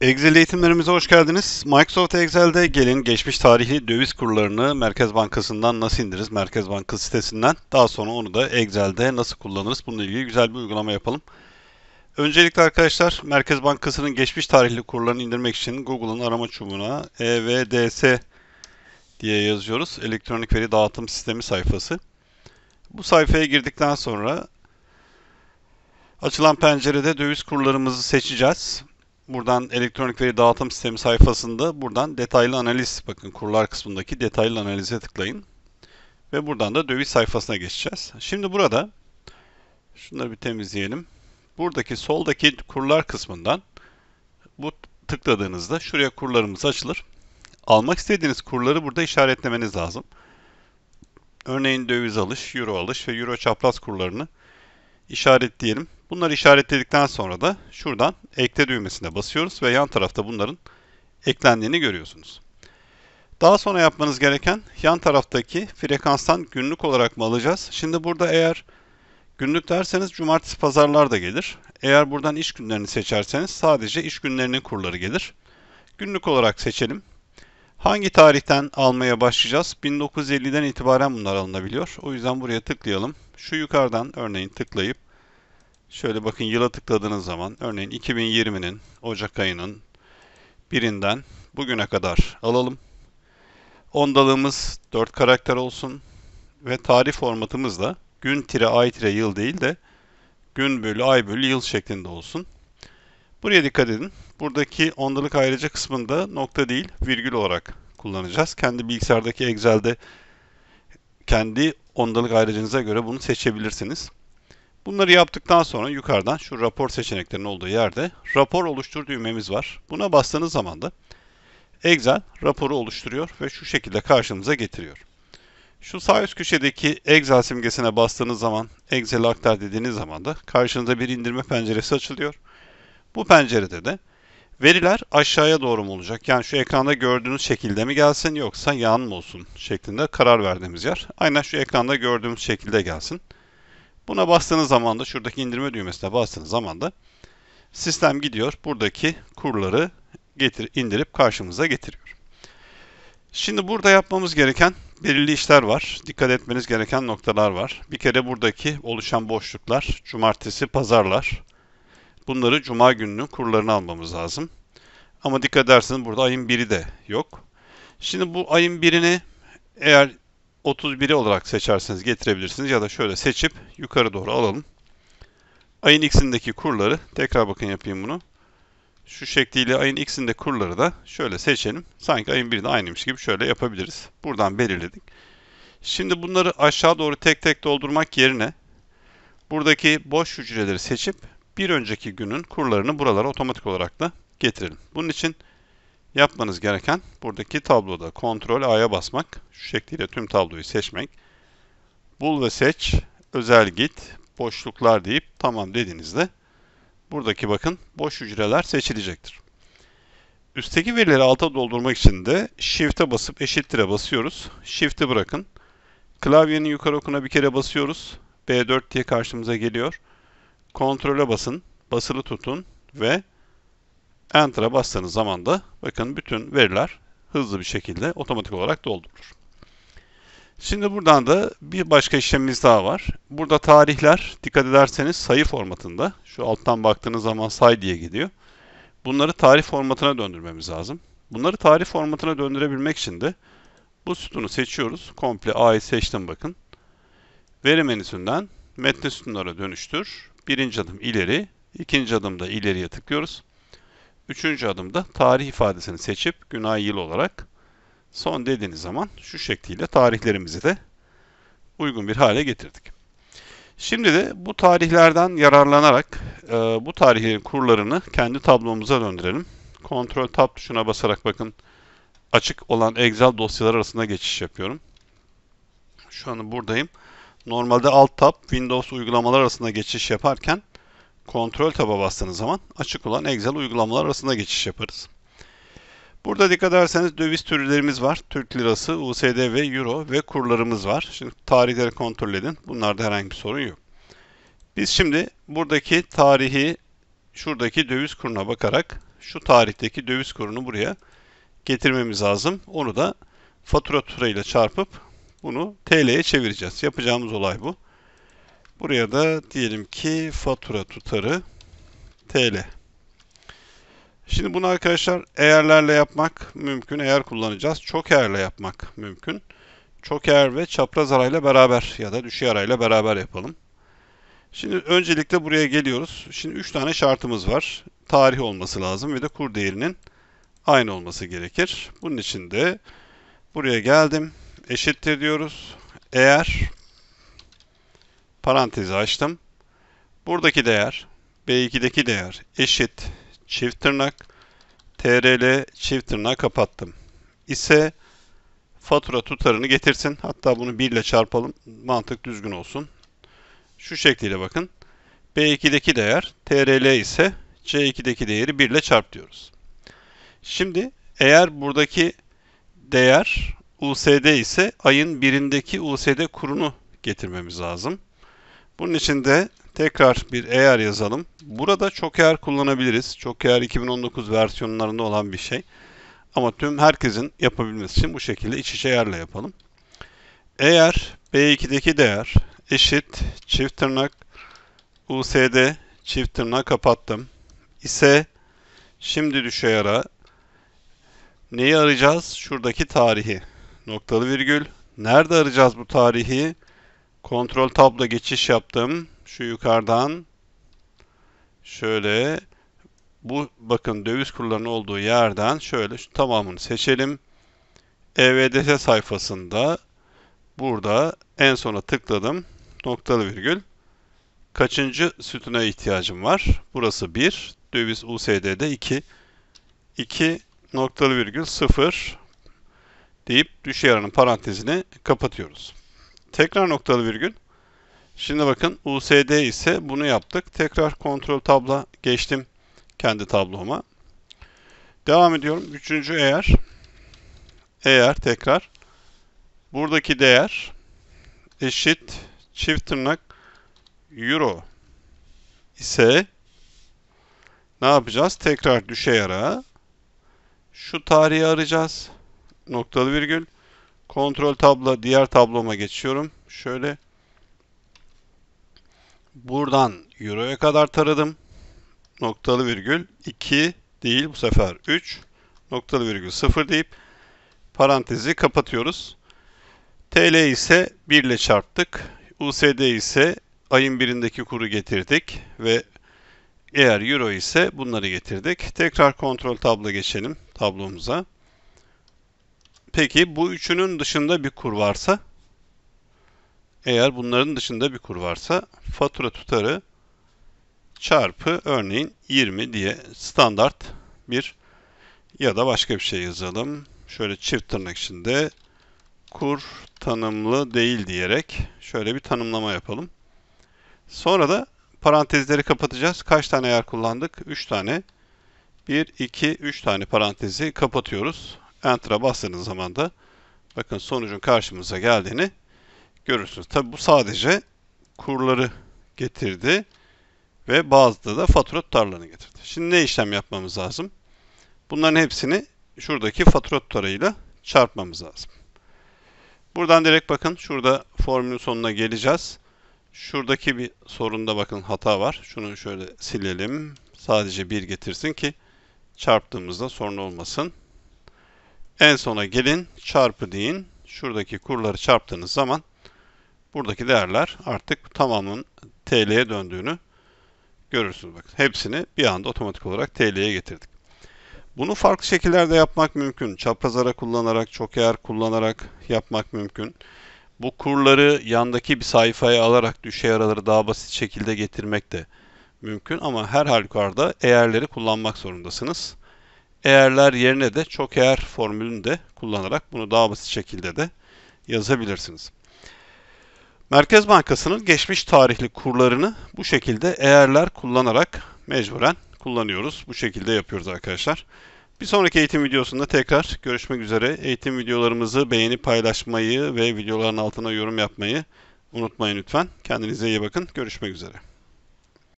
Excel eğitimlerimize hoş geldiniz. Microsoft Excel'de gelin geçmiş tarihi döviz kurlarını Merkez Bankası'ndan nasıl indiririz? Merkez Bankası sitesinden. Daha sonra onu da Excel'de nasıl kullanırız? Bununla ilgili güzel bir uygulama yapalım. Öncelikle arkadaşlar Merkez Bankası'nın geçmiş tarihli kurlarını indirmek için Google'ın arama çubuğuna EVDS diye yazıyoruz. Elektronik Veri Dağıtım Sistemi sayfası. Bu sayfaya girdikten sonra açılan pencerede döviz kurlarımızı seçeceğiz. Buradan elektronik veri dağıtım sistemi sayfasında buradan detaylı analiz bakın kurlar kısmındaki detaylı analize tıklayın. Ve buradan da döviz sayfasına geçeceğiz. Şimdi burada şunları bir temizleyelim. Buradaki soldaki kurlar kısmından bu tıkladığınızda şuraya kurlarımız açılır. Almak istediğiniz kurları burada işaretlemeniz lazım. Örneğin döviz alış, euro alış ve euro çapraz kurlarını işaretleyelim. Bunları işaretledikten sonra da şuradan ekle düğmesine basıyoruz ve yan tarafta bunların eklendiğini görüyorsunuz. Daha sonra yapmanız gereken yan taraftaki frekanstan günlük olarak mı alacağız? Şimdi burada eğer günlük derseniz cumartesi pazarlar da gelir. Eğer buradan iş günlerini seçerseniz sadece iş günlerinin kurları gelir. Günlük olarak seçelim. Hangi tarihten almaya başlayacağız? 1950'den itibaren bunlar alınabiliyor. O yüzden buraya tıklayalım. Şu yukarıdan örneğin tıklayıp Şöyle bakın yıla tıkladığınız zaman örneğin 2020'nin Ocak ayının birinden bugüne kadar alalım. Ondalığımız 4 karakter olsun ve tarih formatımız da gün tire ay tire yıl değil de gün bölü ay bölü yıl şeklinde olsun. Buraya dikkat edin. Buradaki ondalık ayrıca kısmında nokta değil virgül olarak kullanacağız. Kendi bilgisayardaki Excel'de kendi ondalık ayrıcınıza göre bunu seçebilirsiniz. Bunları yaptıktan sonra yukarıdan şu rapor seçeneklerinin olduğu yerde rapor oluştur düğmemiz var. Buna bastığınız zaman da Excel raporu oluşturuyor ve şu şekilde karşımıza getiriyor. Şu sağ üst köşedeki Excel simgesine bastığınız zaman Excel aktar dediğiniz zaman da karşınıza bir indirme penceresi açılıyor. Bu pencerede de veriler aşağıya doğru mu olacak? Yani şu ekranda gördüğünüz şekilde mi gelsin yoksa yan mı olsun şeklinde karar verdiğimiz yer. Aynen şu ekranda gördüğümüz şekilde gelsin. Buna bastığınız zaman da şuradaki indirme düğmesine bastığınız zaman da sistem gidiyor. Buradaki kurları getir, indirip karşımıza getiriyor. Şimdi burada yapmamız gereken belirli işler var. Dikkat etmeniz gereken noktalar var. Bir kere buradaki oluşan boşluklar, cumartesi, pazarlar. Bunları cuma gününün kurlarını almamız lazım. Ama dikkat ederseniz burada ayın 1'i de yok. Şimdi bu ayın 1'ini eğer 31'i olarak seçerseniz getirebilirsiniz ya da şöyle seçip yukarı doğru alalım. Ayın x'indeki kurları tekrar bakın yapayım bunu. Şu şekliyle ayın x'inde kurları da şöyle seçelim. Sanki ayın 1'inde aynıymış gibi şöyle yapabiliriz. Buradan belirledik. Şimdi bunları aşağı doğru tek tek doldurmak yerine buradaki boş hücreleri seçip bir önceki günün kurlarını buralara otomatik olarak da getirelim. Bunun için Yapmanız gereken buradaki tabloda kontrol A'ya basmak, şu şekliyle tüm tabloyu seçmek. Bul ve seç, özel git, boşluklar deyip tamam dediğinizde buradaki bakın boş hücreler seçilecektir. Üstteki verileri alta doldurmak için de Shift'e basıp eşittir'e basıyoruz. Shift'i bırakın. Klavyenin yukarı okuna bir kere basıyoruz. B4 diye karşımıza geliyor. Kontrole basın, basılı tutun ve Enter'a bastığınız zaman da bakın bütün veriler hızlı bir şekilde otomatik olarak doldurulur. Şimdi buradan da bir başka işlemimiz daha var. Burada tarihler dikkat ederseniz sayı formatında. Şu alttan baktığınız zaman say diye gidiyor. Bunları tarih formatına döndürmemiz lazım. Bunları tarih formatına döndürebilmek için de bu sütunu seçiyoruz. Komple A'yı seçtim bakın. Veri menüsünden metni sütunlara dönüştür. Birinci adım ileri, ikinci adımda ileriye tıklıyoruz. Üçüncü adımda tarih ifadesini seçip gün ay yıl olarak son dediğiniz zaman şu şekliyle tarihlerimizi de uygun bir hale getirdik. Şimdi de bu tarihlerden yararlanarak e, bu tarihlerin kurlarını kendi tablomuza döndürelim. Ctrl Tab tuşuna basarak bakın açık olan Excel dosyalar arasında geçiş yapıyorum. Şu an buradayım. Normalde Alt Tab Windows uygulamalar arasında geçiş yaparken Kontrol taba bastığınız zaman açık olan Excel uygulamalar arasında geçiş yaparız. Burada dikkat ederseniz döviz türlerimiz var. Türk lirası, USD ve Euro ve kurlarımız var. Şimdi tarihleri kontrol edin. Bunlarda herhangi bir sorun yok. Biz şimdi buradaki tarihi şuradaki döviz kuruna bakarak şu tarihteki döviz kurunu buraya getirmemiz lazım. Onu da fatura tura ile çarpıp bunu TL'ye çevireceğiz. Yapacağımız olay bu. Buraya da diyelim ki fatura tutarı TL. Şimdi bunu arkadaşlar eğerlerle yapmak mümkün. Eğer kullanacağız. Çok eğerle yapmak mümkün. Çok eğer ve çapraz arayla beraber ya da düşey arayla beraber yapalım. Şimdi öncelikle buraya geliyoruz. Şimdi 3 tane şartımız var. Tarih olması lazım ve de kur değerinin aynı olması gerekir. Bunun için de buraya geldim. Eşittir diyoruz. Eğer Parantezi açtım. Buradaki değer B2'deki değer eşit çift tırnak TRL çift tırnağı kapattım. İse fatura tutarını getirsin. Hatta bunu 1 ile çarpalım. Mantık düzgün olsun. Şu şekliyle bakın. B2'deki değer TRL ise C2'deki değeri 1 ile çarp diyoruz. Şimdi eğer buradaki değer USD ise ayın birindeki USD kurunu getirmemiz lazım. Bunun için de tekrar bir eğer yazalım. Burada çok eğer kullanabiliriz. Çok eğer 2019 versiyonlarında olan bir şey. Ama tüm herkesin yapabilmesi için bu şekilde iç içe yerle yapalım. Eğer B2'deki değer eşit çift tırnak USD çift tırnak kapattım ise şimdi düşe yara. neyi arayacağız? Şuradaki tarihi. Noktalı virgül. Nerede arayacağız bu tarihi? Kontrol tabla geçiş yaptım. Şu yukarıdan şöyle bu bakın döviz kurlarının olduğu yerden şöyle şu tamamını seçelim. EVDS sayfasında burada en sona tıkladım. Noktalı virgül. Kaçıncı sütuna ihtiyacım var? Burası 1. Döviz USD'de 2. 2 noktalı virgül 0 deyip düşey yaranın parantezini kapatıyoruz. Tekrar noktalı virgül. Şimdi bakın USD ise bunu yaptık. Tekrar kontrol tabla geçtim kendi tabloma. Devam ediyorum. Üçüncü eğer. Eğer tekrar. Buradaki değer eşit çift tırnak euro ise ne yapacağız? Tekrar düşe yara. Şu tarihi arayacağız. Noktalı virgül. Kontrol tabla diğer tabloma geçiyorum. Şöyle buradan Euro'ya kadar taradım. Noktalı virgül 2 değil bu sefer 3 noktalı virgül 0 deyip parantezi kapatıyoruz. TL ise 1 ile çarptık. USD ise ayın birindeki kuru getirdik ve eğer Euro ise bunları getirdik. Tekrar kontrol tablo geçelim tablomuza. Peki bu üçünün dışında bir kur varsa? Eğer bunların dışında bir kur varsa fatura tutarı çarpı örneğin 20 diye standart bir ya da başka bir şey yazalım. Şöyle çift tırnak içinde kur tanımlı değil diyerek şöyle bir tanımlama yapalım. Sonra da parantezleri kapatacağız. Kaç tane yer kullandık? 3 tane. 1, 2, 3 tane parantezi kapatıyoruz. Enter'a bastığınız zaman da bakın sonucun karşımıza geldiğini görürsünüz. Tabi bu sadece kurları getirdi ve bazıda da fatura tutarlarını getirdi. Şimdi ne işlem yapmamız lazım? Bunların hepsini şuradaki fatura tutarıyla çarpmamız lazım. Buradan direkt bakın şurada formülün sonuna geleceğiz. Şuradaki bir sorunda bakın hata var. Şunu şöyle silelim. Sadece bir getirsin ki çarptığımızda sorun olmasın. En sona gelin çarpı deyin. Şuradaki kurları çarptığınız zaman buradaki değerler artık tamamının TL'ye döndüğünü görürsünüz. Bakın hepsini bir anda otomatik olarak TL'ye getirdik. Bunu farklı şekillerde yapmak mümkün. Çapraz ara kullanarak, yer kullanarak yapmak mümkün. Bu kurları yandaki bir sayfaya alarak düşey araları daha basit şekilde getirmek de mümkün ama her halükarda eğerleri kullanmak zorundasınız eğerler yerine de çok eğer formülünü de kullanarak bunu daha basit şekilde de yazabilirsiniz. Merkez Bankası'nın geçmiş tarihli kurlarını bu şekilde eğerler kullanarak mecburen kullanıyoruz. Bu şekilde yapıyoruz arkadaşlar. Bir sonraki eğitim videosunda tekrar görüşmek üzere. Eğitim videolarımızı beğeni paylaşmayı ve videoların altına yorum yapmayı unutmayın lütfen. Kendinize iyi bakın. Görüşmek üzere.